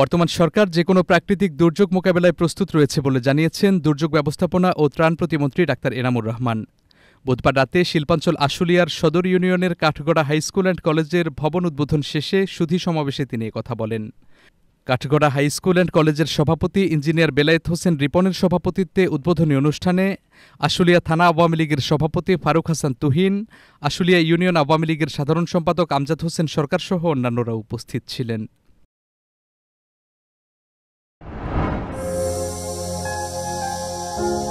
বর্তমান সরকার যে কোনো প্রাকৃতিক দুর্যোগ মোকাবেলায় প্রস্তুত রয়েছে বলে জানিয়েছেন দুর্যোগ ব্যবস্থাপনা ও ত্রাণ প্রতিমন্ত্রী ডাক্তার এনামুর রহমান বুধবার রাতে শিল্পাঞ্চল আশুলিয়ার সদর ইউনিয়নের কাঠগড়া হাইস্কুল অ্যান্ড কলেজের ভবন উদ্বোধন শেষে সুধি সমাবেশে তিনি কথা বলেন কাঠগড়া হাইস্কুল অ্যান্ড কলেজের সভাপতি ইঞ্জিনিয়ার বেলায়েত হোসেন রিপনের সভাপতিত্বে উদ্বোধনী অনুষ্ঠানে আশুলিয়া থানা আওয়ামী লীগের সভাপতি ফারুক হাসান তুহিন আশুলিয়া ইউনিয়ন আওয়ামী লীগের সাধারণ সম্পাদক আমজাদ হোসেন সরকারসহ অন্যান্যরা উপস্থিত ছিলেন Thank you.